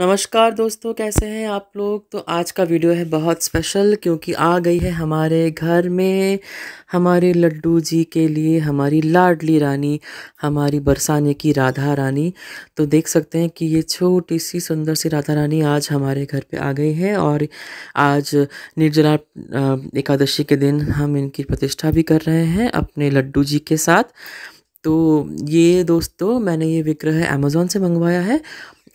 नमस्कार दोस्तों कैसे हैं आप लोग तो आज का वीडियो है बहुत स्पेशल क्योंकि आ गई है हमारे घर में हमारे लड्डू जी के लिए हमारी लाडली रानी हमारी बरसाने की राधा रानी तो देख सकते हैं कि ये छोटी सी सुंदर सी राधा रानी आज हमारे घर पे आ गई है और आज निर्जला एकादशी के दिन हम इनकी प्रतिष्ठा भी कर रहे हैं अपने लड्डू जी के साथ तो ये दोस्तों मैंने ये विग्रह अमेज़ोन से मंगवाया है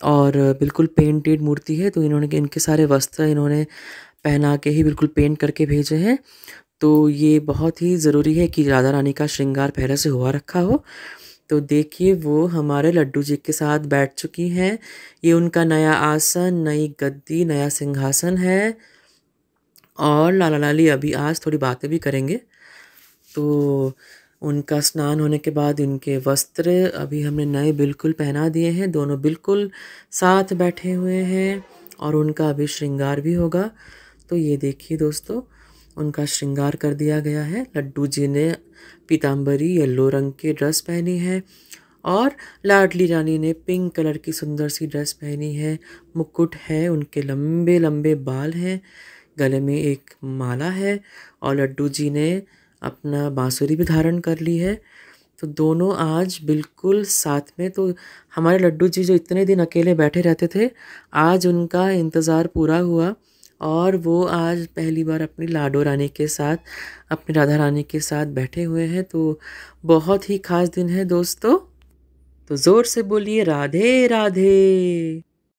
और बिल्कुल पेंटेड मूर्ति है तो इन्होंने इनके सारे वस्त्र इन्होंने पहना के ही बिल्कुल पेंट करके भेजे हैं तो ये बहुत ही ज़रूरी है कि राधा रानी का श्रृंगार पहले से हुआ रखा हो तो देखिए वो हमारे लड्डू जी के साथ बैठ चुकी हैं ये उनका नया आसन नई गद्दी नया सिंहासन है और लाला लाली अभी आज थोड़ी बातें भी करेंगे तो उनका स्नान होने के बाद उनके वस्त्र अभी हमने नए बिल्कुल पहना दिए हैं दोनों बिल्कुल साथ बैठे हुए हैं और उनका अभी श्रृंगार भी होगा तो ये देखिए दोस्तों उनका श्रृंगार कर दिया गया है लड्डू जी ने पीताम्बरी येल्लो रंग की ड्रेस पहनी है और लाडली रानी ने पिंक कलर की सुंदर सी ड्रेस पहनी है मुकुट है उनके लंबे लंबे बाल हैं गले में एक माला है और लड्डू जी ने अपना बाँसुरी भी धारण कर ली है तो दोनों आज बिल्कुल साथ में तो हमारे लड्डू जी जो इतने दिन अकेले बैठे रहते थे आज उनका इंतज़ार पूरा हुआ और वो आज पहली बार अपनी लाडो रानी के साथ अपनी राधा रानी के साथ बैठे हुए हैं तो बहुत ही खास दिन है दोस्तों तो ज़ोर से बोलिए राधे राधे